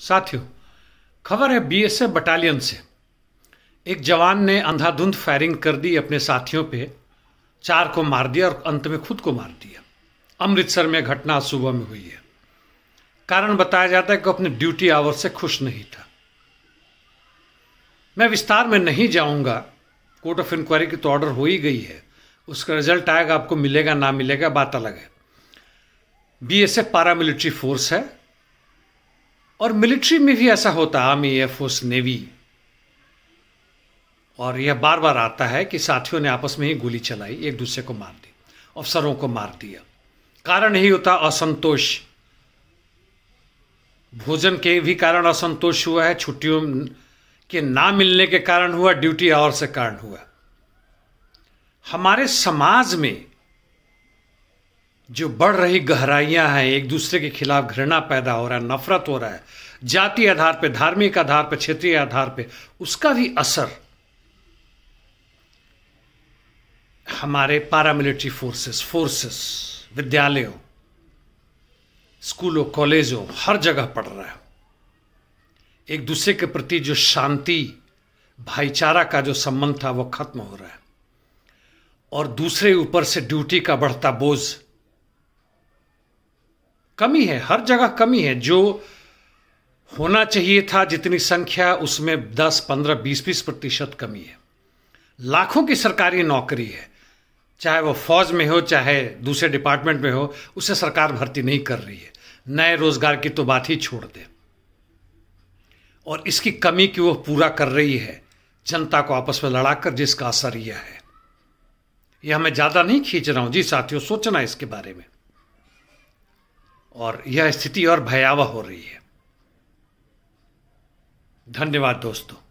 साथियों खबर है बीएसएफ बटालियन से एक जवान ने अंधाधुंध फायरिंग कर दी अपने साथियों पे चार को मार दिया और अंत में खुद को मार दिया अमृतसर में घटना सुबह में हुई है कारण बताया जाता है कि अपने ड्यूटी आवर से खुश नहीं था मैं विस्तार में नहीं जाऊंगा कोर्ट ऑफ इंक्वायरी की तो ऑर्डर हो ही गई है उसका रिजल्ट आएगा आपको मिलेगा ना मिलेगा बात अलग है बीएसएफ पारा फोर्स है और मिलिट्री में भी ऐसा होता है आर्मी एयरफोर्स नेवी और यह बार बार आता है कि साथियों ने आपस में ही गोली चलाई एक दूसरे को मार दी अफसरों को मार दिया कारण ही होता असंतोष भोजन के भी कारण असंतोष हुआ है छुट्टियों के ना मिलने के कारण हुआ ड्यूटी आवर से कारण हुआ हमारे समाज में जो बढ़ रही गहराइयां हैं एक दूसरे के खिलाफ घृणा पैदा हो रहा है नफरत हो रहा है जाति आधार पर धार्मिक आधार पर क्षेत्रीय आधार पर उसका भी असर हमारे पैरामिलिट्री फोर्सेस फोर्सेस विद्यालयों स्कूलों कॉलेजों हर जगह पड़ रहा है एक दूसरे के प्रति जो शांति भाईचारा का जो संबंध था वो खत्म हो रहा है और दूसरे ऊपर से ड्यूटी का बढ़ता बोझ कमी है हर जगह कमी है जो होना चाहिए था जितनी संख्या उसमें 10, 15, 20, बीस प्रतिशत कमी है लाखों की सरकारी नौकरी है चाहे वो फौज में हो चाहे दूसरे डिपार्टमेंट में हो उसे सरकार भर्ती नहीं कर रही है नए रोजगार की तो बात ही छोड़ दे और इसकी कमी की वो पूरा कर रही है जनता को आपस में लड़ाकर जिसका असर यह है यह मैं ज़्यादा नहीं खींच रहा हूं जी साथियों सोचना इसके बारे में और यह स्थिति और भयावह हो रही है धन्यवाद दोस्तों